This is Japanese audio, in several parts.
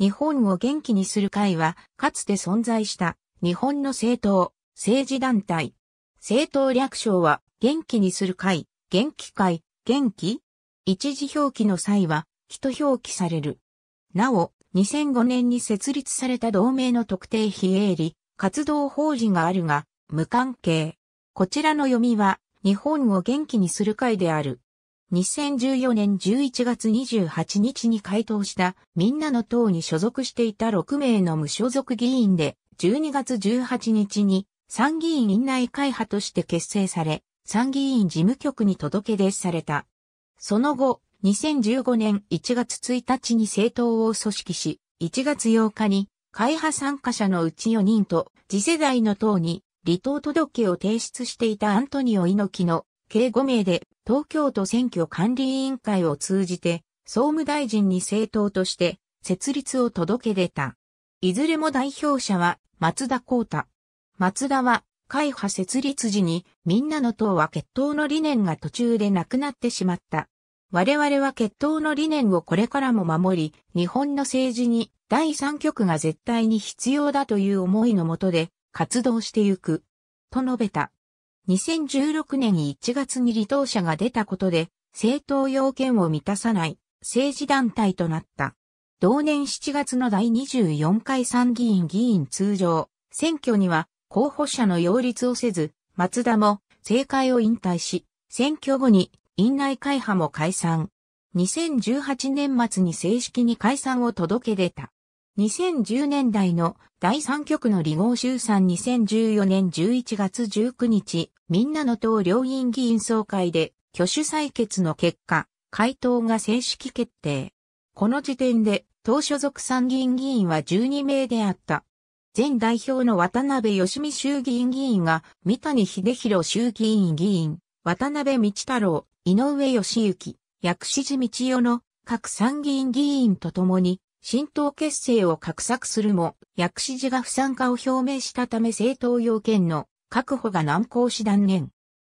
日本を元気にする会は、かつて存在した日本の政党、政治団体。政党略称は、元気にする会、元気会、元気一時表記の際は、人表記される。なお、2005年に設立された同盟の特定非営利、活動法人があるが、無関係。こちらの読みは、日本を元気にする会である。2014年11月28日に回答したみんなの党に所属していた6名の無所属議員で12月18日に参議院院内会派として結成され参議院事務局に届け出された。その後、2015年1月1日に政党を組織し、1月8日に会派参加者のうち4人と次世代の党に離党届を提出していたアントニオ猪木の計5名で東京都選挙管理委員会を通じて総務大臣に政党として設立を届け出た。いずれも代表者は松田光太。松田は会派設立時にみんなの党は決闘の理念が途中でなくなってしまった。我々は決闘の理念をこれからも守り、日本の政治に第三極が絶対に必要だという思いのもとで活動してゆく。と述べた。2016年1月に離党者が出たことで、政党要件を満たさない政治団体となった。同年7月の第24回参議院議員通常選挙には候補者の擁立をせず、松田も政界を引退し、選挙後に院内会派も解散。2018年末に正式に解散を届け出た。2010年代の第3局の離合集参2014年11月19日、みんなの党両院議員総会で挙手採決の結果、回答が正式決定。この時点で、党所属参議院議員は12名であった。前代表の渡辺義美衆議院議員が、三谷秀弘衆議院議員、渡辺道太郎、井上義行、薬師寺道夫の各参議院議員と共に、新党結成を画策するも、薬師寺が不参加を表明したため政党要件の確保が難航し断念。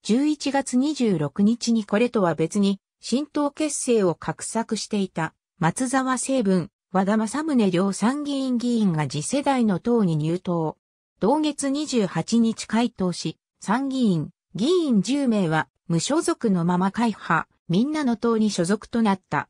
11月26日にこれとは別に、新党結成を画策していた松沢成文、和田正宗両参議院議員が次世代の党に入党。同月28日回答し、参議院、議員10名は無所属のまま会派、みんなの党に所属となった。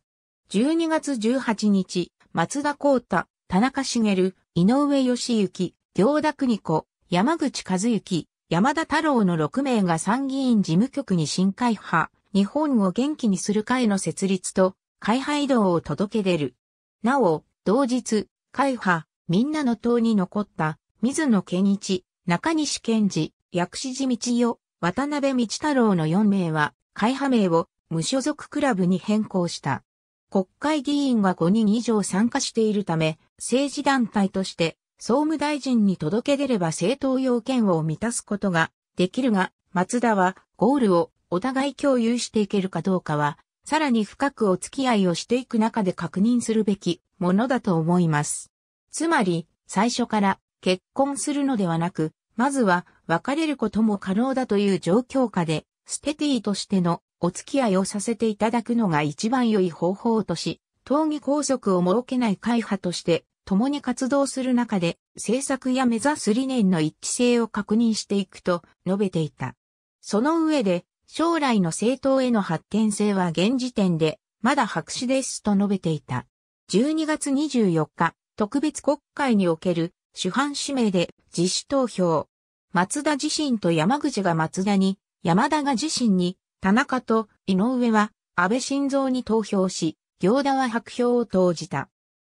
12月18日、松田幸太、田中茂、井上義行、行田邦子、山口和幸、山田太郎の6名が参議院事務局に新会派、日本を元気にする会の設立と、会派移動を届け出る。なお、同日、会派、みんなの党に残った、水野健一、中西健二、薬師寺道代、渡辺道太郎の4名は、会派名を無所属クラブに変更した。国会議員が5人以上参加しているため、政治団体として総務大臣に届け出れば政党要件を満たすことができるが、松田はゴールをお互い共有していけるかどうかは、さらに深くお付き合いをしていく中で確認するべきものだと思います。つまり、最初から結婚するのではなく、まずは別れることも可能だという状況下で、ステティとしてのお付き合いをさせていただくのが一番良い方法とし、闘技拘束を設けない会派として、共に活動する中で、政策や目指す理念の一致性を確認していくと述べていた。その上で、将来の政党への発展性は現時点で、まだ白紙ですと述べていた。12月24日、特別国会における主犯指名で自主投票。松田自身と山口が松田に、山田が自身に田中と井上は安倍晋三に投票し、行田は白票を投じた。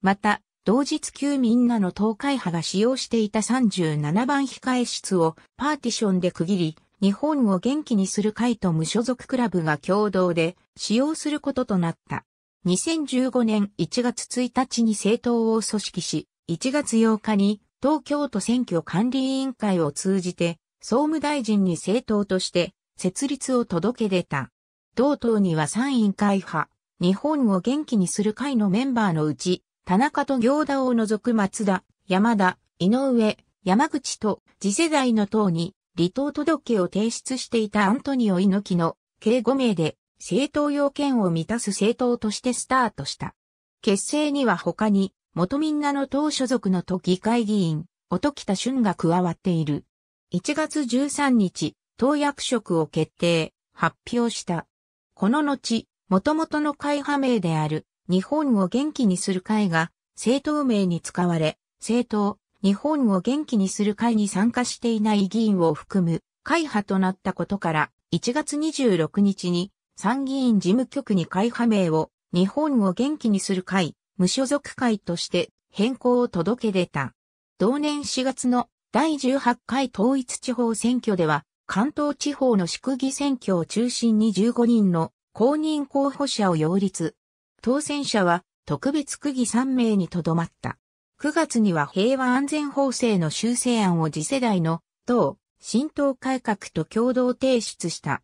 また、同日旧民なの東海派が使用していた37番控え室をパーティションで区切り、日本を元気にする会と無所属クラブが共同で使用することとなった。2015年1月1日に政党を組織し、1月8日に東京都選挙管理委員会を通じて、総務大臣に政党として設立を届け出た。同党には三院会派、日本を元気にする会のメンバーのうち、田中と行田を除く松田、山田、井上、山口と次世代の党に離党届を提出していたアントニオ猪木の計5名で政党要件を満たす政党としてスタートした。結成には他に、元みんなの党所属の都議会議員、音北多俊が加わっている。1月13日、党役職を決定、発表した。この後、元々の会派名である、日本を元気にする会が、政党名に使われ、政党、日本を元気にする会に参加していない議員を含む会派となったことから、1月26日に参議院事務局に会派名を日本を元気にする会、無所属会として変更を届け出た。同年4月の第18回統一地方選挙では関東地方の宿議選挙を中心に15人の公認候補者を擁立。当選者は特別区議3名にとどまった。9月には平和安全法制の修正案を次世代の党、新党改革と共同提出した。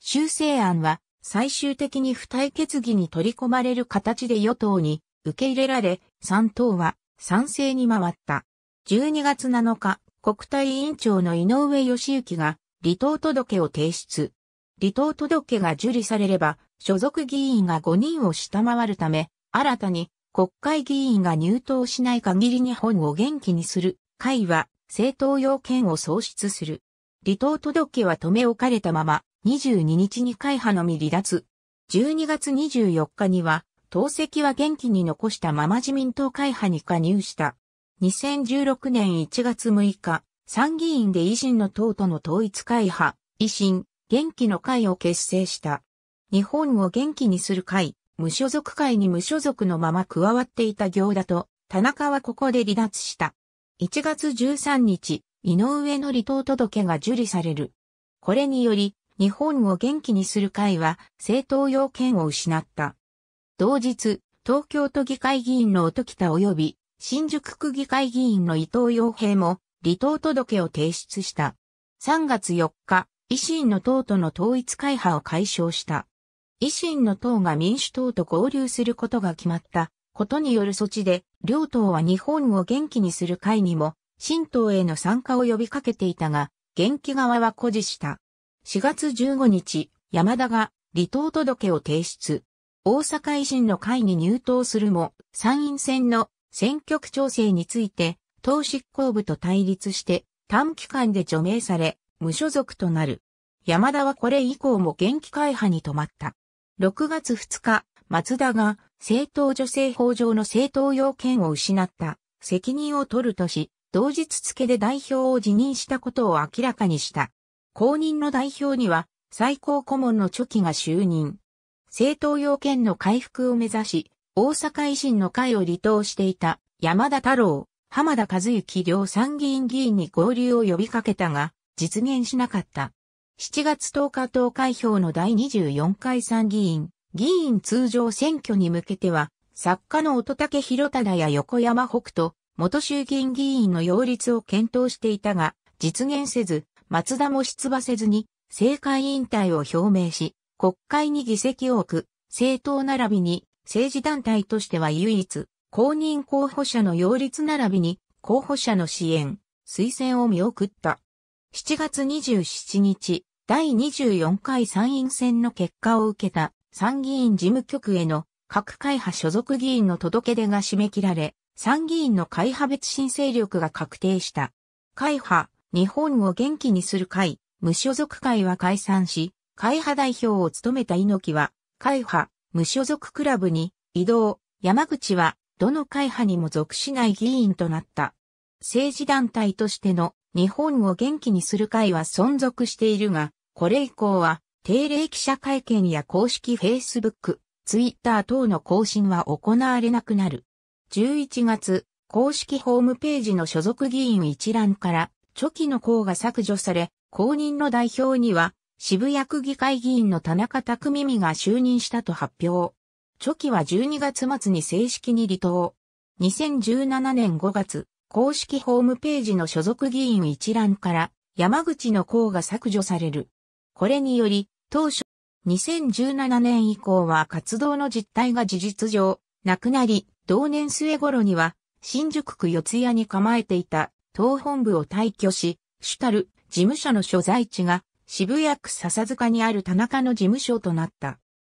修正案は最終的に付帯決議に取り込まれる形で与党に受け入れられ、3党は賛成に回った。12月7日、国対委員長の井上義行が離党届を提出。離党届が受理されれば、所属議員が5人を下回るため、新たに国会議員が入党しない限り日本を元気にする会は政党要件を創出する。離党届は留め置かれたまま22日に会派のみ離脱。12月24日には党籍は元気に残したまま自民党会派に加入した。2016年1月6日、参議院で維新の党との統一会派、維新、元気の会を結成した。日本を元気にする会、無所属会に無所属のまま加わっていた行田と、田中はここで離脱した。1月13日、井上の離党届が受理される。これにより、日本を元気にする会は政党要件を失った。同日、東京都議会議員の音北及び新宿区議会議員の伊藤洋平も離党届を提出した。3月4日、維新の党との統一会派を解消した。維新の党が民主党と合流することが決まったことによる措置で、両党は日本を元気にする会にも、新党への参加を呼びかけていたが、元気側は誇示した。4月15日、山田が離党届を提出。大阪維新の会に入党するも、参院選の選挙区調整について、党執行部と対立して短期間で除名され、無所属となる。山田はこれ以降も元気会派に止まった。6月2日、松田が政党女性法上の政党要件を失った責任を取るとし、同日付で代表を辞任したことを明らかにした。公認の代表には最高顧問のチョキが就任。政党要件の回復を目指し、大阪維新の会を離党していた山田太郎、浜田和幸両参議院議員に合流を呼びかけたが、実現しなかった。7月10日投開票の第24回参議院、議員通常選挙に向けては、作家の乙武博忠や横山北斗、元衆議院議員の擁立を検討していたが、実現せず、松田も出馬せずに、政界引退を表明し、国会に議席を置く、政党並びに、政治団体としては唯一、公認候補者の擁立並びに候補者の支援、推薦を見送った。7月27日、第24回参院選の結果を受けた参議院事務局への各会派所属議員の届け出が締め切られ、参議院の会派別申請力が確定した。会派、日本を元気にする会、無所属会は解散し、会派代表を務めた猪木は、会派、無所属クラブに移動、山口はどの会派にも属しない議員となった。政治団体としての日本を元気にする会は存続しているが、これ以降は定例記者会見や公式 Facebook、Twitter 等の更新は行われなくなる。11月、公式ホームページの所属議員一覧から、初期の項が削除され、公認の代表には、渋谷区議会議員の田中拓実が就任したと発表。チョキは12月末に正式に離党。2017年5月、公式ホームページの所属議員一覧から山口の項が削除される。これにより、当初、2017年以降は活動の実態が事実上、なくなり、同年末頃には、新宿区四谷に構えていた党本部を退去し、主たる事務所の所在地が渋谷区笹塚にある田中の事務所となった。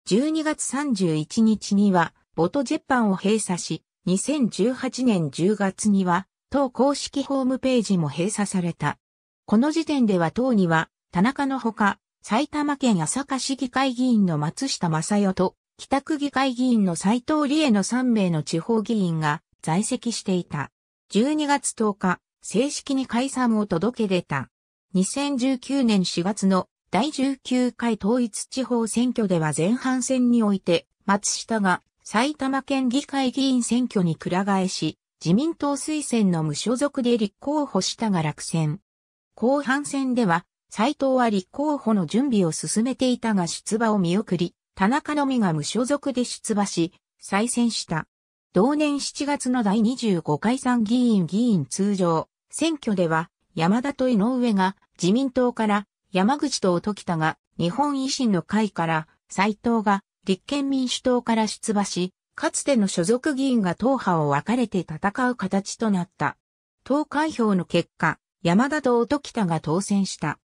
12月31日には、ボトジェパンを閉鎖し、2018年10月には、党公式ホームページも閉鎖された。この時点では党には、田中のほか、埼玉県朝霞市議会議員の松下正代と、北区議会議員の斉藤理恵の3名の地方議員が在籍していた。12月10日、正式に解散を届け出た。2019年4月の第19回統一地方選挙では前半戦において、松下が埼玉県議会議員選挙に倉替えし、自民党推薦の無所属で立候補したが落選。後半戦では、斎藤は立候補の準備を進めていたが出馬を見送り、田中のみが無所属で出馬し、再選した。同年7月の第25回参議院議員通常選挙では、山田と井上が自民党から山口と音喜多が日本維新の会から斎藤が立憲民主党から出馬し、かつての所属議員が党派を分かれて戦う形となった。党開票の結果、山田と音喜多が当選した。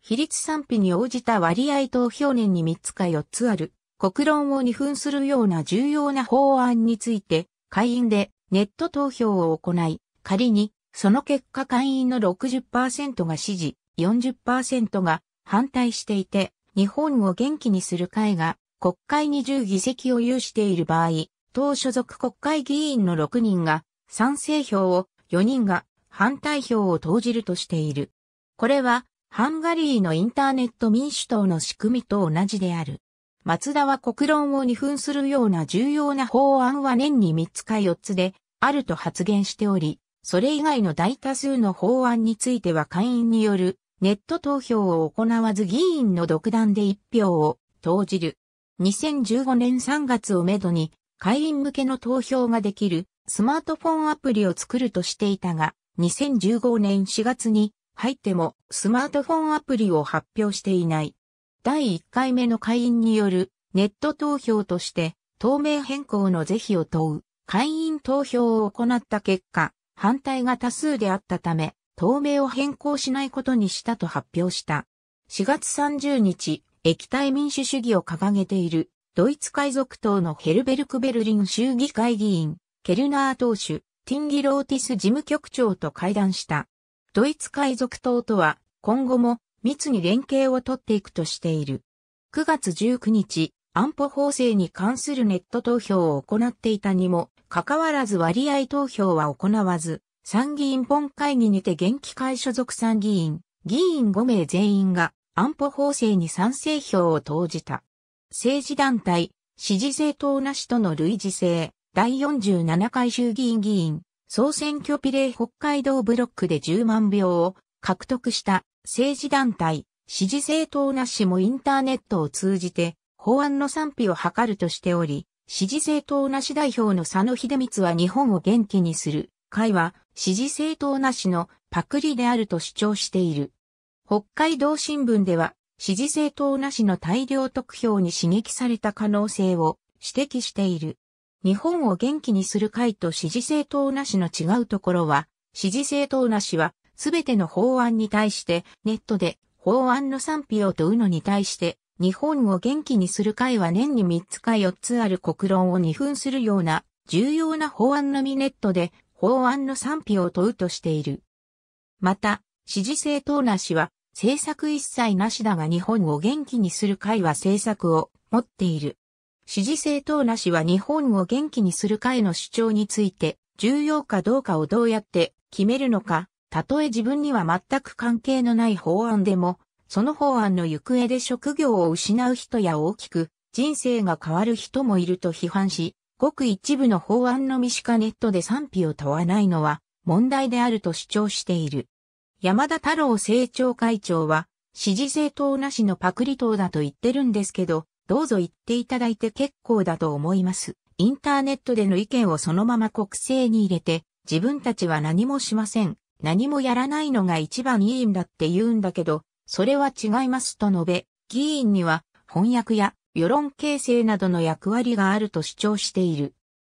比率賛否に応じた割合投票年に3つか4つある、国論を二分するような重要な法案について、会員でネット投票を行い、仮に、その結果会員の60%が支持、40%が反対していて、日本を元気にする会が国会20議席を有している場合、党所属国会議員の6人が賛成票を、4人が反対票を投じるとしている。これは、ハンガリーのインターネット民主党の仕組みと同じである。松田は国論を二分するような重要な法案は年に3つか4つであると発言しており、それ以外の大多数の法案については会員によるネット投票を行わず議員の独断で一票を投じる。2015年3月をめどに会員向けの投票ができるスマートフォンアプリを作るとしていたが、2015年4月に入ってもスマートフォンアプリを発表していない。第1回目の会員によるネット投票として、透明変更の是非を問う会員投票を行った結果、反対が多数であったため、党名を変更しないことにしたと発表した。4月30日、液体民主主義を掲げている、ドイツ海賊党のヘルベルクベルリン州議会議員、ケルナー党首、ティンギローティス事務局長と会談した。ドイツ海賊党とは、今後も密に連携を取っていくとしている。9月19日、安保法制に関するネット投票を行っていたにも、関わらず割合投票は行わず、参議院本会議にて現期会所属参議院、議員5名全員が安保法制に賛成票を投じた。政治団体、支持政党なしとの類似性、第47回衆議院議員、総選挙比例北海道ブロックで10万票を獲得した政治団体、支持政党なしもインターネットを通じて法案の賛否を図るとしており、支持政党なし代表の佐野秀光は日本を元気にする会は支持政党なしのパクリであると主張している。北海道新聞では支持政党なしの大量得票に刺激された可能性を指摘している。日本を元気にする会と支持政党なしの違うところは、支持政党なしはすべての法案に対してネットで法案の賛否を問うのに対して日本を元気にする会は年に3つか4つある国論を二分するような重要な法案のみネットで法案の賛否を問うとしている。また、支持政党なしは政策一切なしだが日本を元気にする会は政策を持っている。支持政党なしは日本を元気にする会の主張について重要かどうかをどうやって決めるのか、たとえ自分には全く関係のない法案でもその法案の行方で職業を失う人や大きく人生が変わる人もいると批判し、ごく一部の法案のみしかネットで賛否を問わないのは問題であると主張している。山田太郎政調会長は、支持政党なしのパクリ党だと言ってるんですけど、どうぞ言っていただいて結構だと思います。インターネットでの意見をそのまま国政に入れて、自分たちは何もしません。何もやらないのが一番いいんだって言うんだけど、それは違いますと述べ、議員には翻訳や世論形成などの役割があると主張している。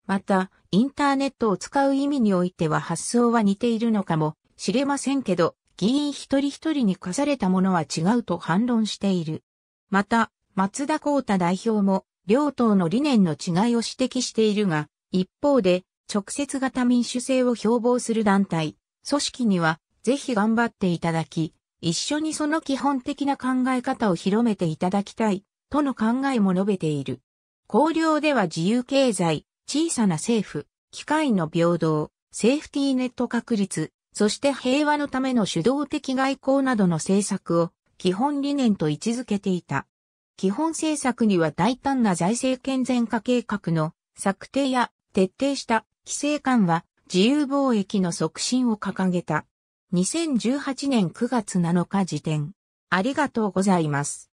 また、インターネットを使う意味においては発想は似ているのかもしれませんけど、議員一人一人に課されたものは違うと反論している。また、松田光太代表も、両党の理念の違いを指摘しているが、一方で、直接型民主制を標榜する団体、組織には、ぜひ頑張っていただき、一緒にその基本的な考え方を広めていただきたい、との考えも述べている。綱領では自由経済、小さな政府、機械の平等、セーフティーネット確立、そして平和のための主導的外交などの政策を基本理念と位置づけていた。基本政策には大胆な財政健全化計画の策定や徹底した規制緩和、自由貿易の促進を掲げた。2018年9月7日時点。ありがとうございます。